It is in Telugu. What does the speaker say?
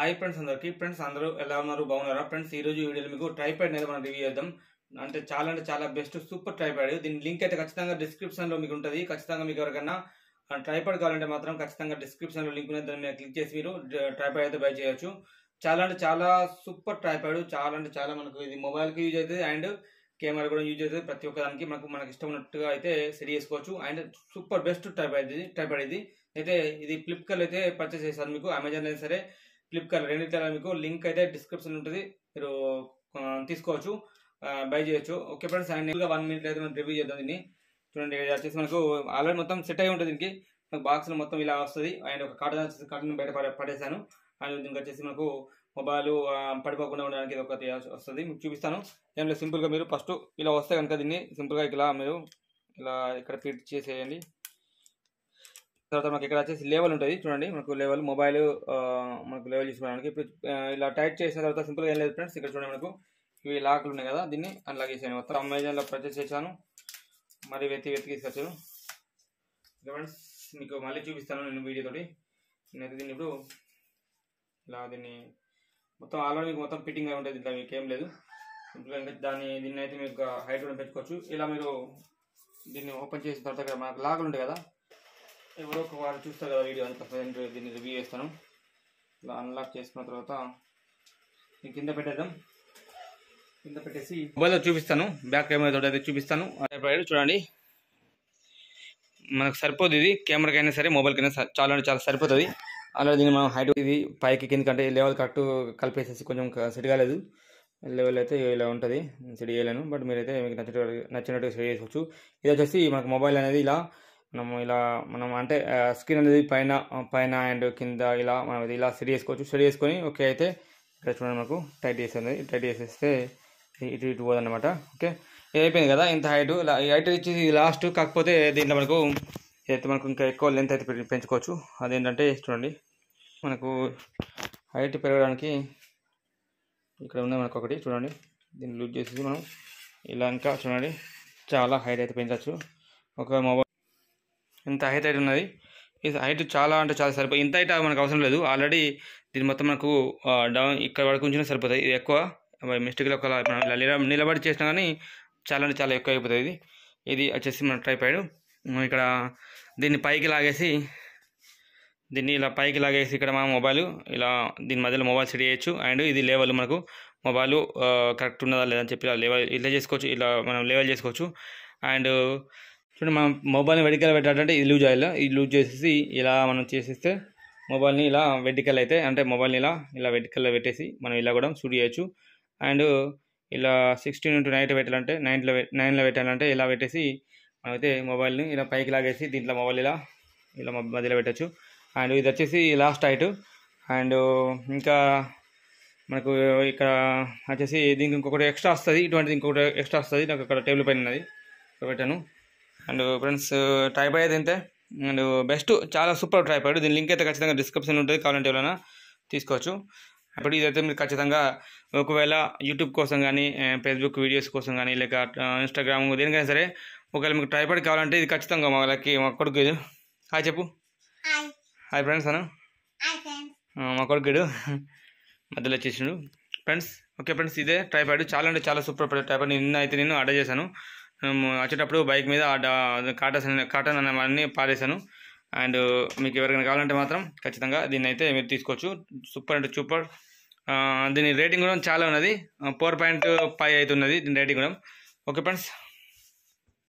హాయ్ ఫ్రెండ్స్ అందరికీ ఫ్రెండ్స్ అందరూ ఎలా ఉన్నారు బాగున్నారా ఫ్రెండ్స్ ఈ రోజు వీడియోలో మీకు ట్రైపాడ్ అనేది మనం రివ్యూ చేద్దాం అంటే చాలా అంటే చాలా బెస్ట్ సూపర్ ట్రైపాడ్ దీని లింక్ అయితే ఖచ్చితంగా డిస్క్రిప్షన్లో మీకు ఉంటుంది ఖచ్చితంగా మీకు ఎవరికైనా ట్రైపాడ్ కావాలంటే మాత్రం ఖచ్చితంగా డిస్క్రిప్షన్లో లింక్ ఉన్నది దాన్ని క్లిక్ చేసి మీరు ట్రైపాడ్ అయితే బై చేయొచ్చు చాలా అంటే చాలా సూపర్ ట్రైపాడ్ చాలా అంటే చాలా మనకు ఇది మొబైల్కి యూజ్ అవుతుంది అండ్ కెమెరా కూడా యూజ్ అవుతుంది ప్రతి ఒక్కదానికి మనకు మనకి ఇష్టం ఉన్నట్టుగా అయితే సెట్ చేసుకోవచ్చు అండ్ సూపర్ బెస్ట్ టైప్ ఇది ట్రైపాడ్ ఇది అయితే ఇది ఫ్లిప్కార్ట్ అయితే పర్చేస్ చేస్తారు మీకు అమెజాన్ అయినా సరే ఫ్లిప్కార్ట్ రెండింటిలో మీకు లింక్ అయితే డిస్క్రిప్షన్ ఉంటుంది మీరు తీసుకోవచ్చు బై చేయొచ్చు ఓకే ఫ్రెండ్స్ అండ్ ఇంకా వన్ మినిట్ అయితే మనం రివ్యూ చేద్దాం దీన్ని చూడండి వచ్చేసి మనకు ఆల్రెడీ మొత్తం సెట్ అయి ఉంటుంది దీనికి బాక్స్ మొత్తం ఇలా వస్తుంది అండ్ ఒక కాటన్ వచ్చేసి బయట పడేసాను అండ్ దీనికి వచ్చేసి మనకు మొబైల్ పడిపోకుండా ఉండడానికి ఇది ఒకటి వస్తుంది మీకు చూపిస్తాను ఏం సింపుల్గా మీరు ఫస్ట్ ఇలా వస్తే కనుక దీన్ని సింపుల్గా ఇలా మీరు ఇలా ఇక్కడ ఫిట్ చేసేయండి తర్వాత మనకి ఇక్కడ వచ్చేసి లేవల్ ఉంటుంది చూడండి మనకు లేవల్ మొబైల్ మనకు లేవల్ చేసుకోవడానికి ఇలా టైట్ చేసిన తర్వాత సింపుల్గా ఏం లేదు ఫ్రెండ్స్ ఇక్కడ చూడండి మనకు ఇవి లాక్లు ఉన్నాయి కదా దీన్ని అన్లాక్ చేసాను మొత్తం అమెజాన్లో పర్చేస్ చేశాను మరి వెతికి వెతికి తీసుకొచ్చాను ఫ్రెండ్స్ మీకు మళ్ళీ చూపిస్తాను నేను వీడియో తోటి నేనైతే దీన్ని ఇప్పుడు ఇలా దీన్ని మొత్తం ఆల్రెడీ మీకు మొత్తం ఫిట్టింగ్ అయి ఉంటుంది ఇట్లా మీకు ఏం లేదు సింపుల్గా ఇంకా దాన్ని దీన్ని అయితే మీకు హైట్ కూడా పెట్టుకోవచ్చు ఇలా మీరు దీన్ని ఓపెన్ చేసిన తర్వాత మనకు లాక్లు ఉంటాయి కదా ఎవరో ఒక వాడు చూస్తారు కదా వీడియో అంత ప్రజెంట్ దీన్ని రివ్యూ చేస్తాను ఇలా అన్లాక్ చేసుకున్న తర్వాత నేను కింద పెట్టేద్దాం కింద పెట్టేసి మొబైల్లో చూపిస్తాను బ్యాక్ కెమెరా తోటి అయితే చూపిస్తాను చూడండి మనకు సరిపోదు ఇది కెమెరాకైనా సరే మొబైల్కైనా చాలా అంటే చాలా సరిపోతుంది అలా దీన్ని మనం హైట్ ఇది పైకి కింద కంటే లెవెల్ కరెక్ట్ కలిపేసేసి కొంచెం సెట్ కాలేదు లెవెల్ అయితే ఇలా ఉంటుంది సెట్ చేయలేను బట్ మీరైతే మీకు నచ్చినట్టు నచ్చినట్టుగా సెట్ చేసుకోవచ్చు ఇది వచ్చేసి మనకు మొబైల్ అనేది ఇలా మనము ఇలా మనం అంటే స్కిన్ అనేది పైన పైన అండ్ కింద ఇలా మనం ఇలా సెట్ చేసుకోవచ్చు సెట్ చేసుకొని ఓకే అయితే ఇక్కడ చూడండి మనకు టైట్ చేసేది టైట్ చేసేస్తే ఇటు ఇటు పోదన్నమాట ఓకే ఇది అయిపోయింది కదా ఇంత హైట్ ఈ హైట్ వచ్చేసి లాస్ట్ కాకపోతే దీంట్లో మనకు అయితే మనకు ఇంకా ఎక్కువ లెంత్ అయితే పెంచుకోవచ్చు అదేంటంటే చూడండి మనకు హైట్ పెరగడానికి ఇక్కడ ఉంది మనకు ఒకటి చూడండి దీన్ని లూజ్ చేసేసి మనం ఇలా ఇంకా చూడండి చాలా హైట్ అయితే పెంచవచ్చు ఒక మొబైల్ ఇంత హైట్ హైట్ ఉన్నది ఈ హైట్ చాలా అంటే చాలా సరిపోయి ఇంత హైట్ మనకు అవసరం లేదు ఆల్రెడీ దీని మొత్తం మనకు డౌన్ ఇక్కడ వరకు ఉంచినా సరిపోతుంది ఇది ఎక్కువ మిస్టేక్లో ఒక నిలబడి చేసినా కానీ చాలా అంటే చాలా ఎక్కువ అయిపోతుంది ఇది ఇది వచ్చేసి మన ట్రైపాడ్ ఇక్కడ దీన్ని పైకి లాగేసి దీన్ని ఇలా పైకి లాగేసి ఇక్కడ మన మొబైల్ ఇలా దీని మధ్యలో మొబైల్ సెట్ చేయొచ్చు అండ్ ఇది లేవల్ మనకు మొబైల్ కరెక్ట్ ఉన్నదా లేదని చెప్పి ఇలా లేవల్ ఇలా చేసుకోవచ్చు ఇలా మనం లేవల్ చేసుకోవచ్చు అండ్ చూడండి మనం మొబైల్ని వెడికల్ పెట్టాలంటే ఇది లూజ్ ఆయిల్ ఇది లూజ్ చేసేసి ఇలా మనం చేసేస్తే మొబైల్ని ఇలా వెడికల్ అయితే అంటే మొబైల్ని ఇలా ఇలా వెడికల్లో పెట్టేసి మనం ఇలా కూడా షూట్ చేయొచ్చు అండ్ ఇలా సిక్స్టీన్ ఇంటూ నైట్ పెట్టాలంటే నైన్లో నైన్లో పెట్టాలంటే ఇలా పెట్టేసి మనమైతే మొబైల్ని ఇలా పైకి లాగేసి దీంట్లో మొబైల్ ఇలా ఇలా మధ్యలో పెట్టచ్చు అండ్ ఇది వచ్చేసి లాస్ట్ హైట్ అండ్ ఇంకా మనకు ఇక్కడ వచ్చేసి దీనికి ఇంకొకటి ఎక్స్ట్రా వస్తుంది ఇటువంటిది ఇంకొకటి ఎక్స్ట్రా వస్తుంది నాకు ఇక్కడ టేబుల్ పైన ఉన్నది పెట్టాను అండ్ ఫ్రెండ్స్ ట్రైపాయ్ అయితే అండ్ బెస్ట్ చాలా సూపర్ ట్రైపాడ్ దీని లింక్ అయితే ఖచ్చితంగా డిస్క్రిప్షన్ ఉంటుంది కావాలంటే ఎవరైనా తీసుకోవచ్చు అప్పుడు ఇదైతే మీరు ఖచ్చితంగా ఒకవేళ యూట్యూబ్ కోసం కానీ ఫేస్బుక్ వీడియోస్ కోసం కానీ లేక ఇన్స్టాగ్రామ్ దేనికైనా సరే ఒకవేళ మీకు ట్రైపాడ్ కావాలంటే ఇది ఖచ్చితంగా వాళ్ళకి మా కొడుకు ఇది హాయ్ చెప్పు హాయ్ ఫ్రెండ్స్ అను మా కొడుకు మధ్యలో వచ్చేసిడు ఫ్రెండ్స్ ఓకే ఫ్రెండ్స్ ఇదే ట్రైపాడ్ చాలా అంటే చాలా సూపర్ ట్రైపాడ్ నిన్న అయితే నేను ఆర్డర్ చేశాను వచ్చేటప్పుడు బైక్ మీద కాటన్ కాటన్ అనే వాడిని పారేశాను అండ్ మీకు ఎవరికైనా కావాలంటే మాత్రం ఖచ్చితంగా దీన్ని అయితే మీరు తీసుకోవచ్చు సూపర్ అంటే సూపర్ దీని రేటింగ్ కూడా చాలా ఉన్నది ఫోర్ పాయింట్ ఫైవ్ అవుతున్నది దీని రేటింగ్ కూడా ఓకే ఫ్రెండ్స్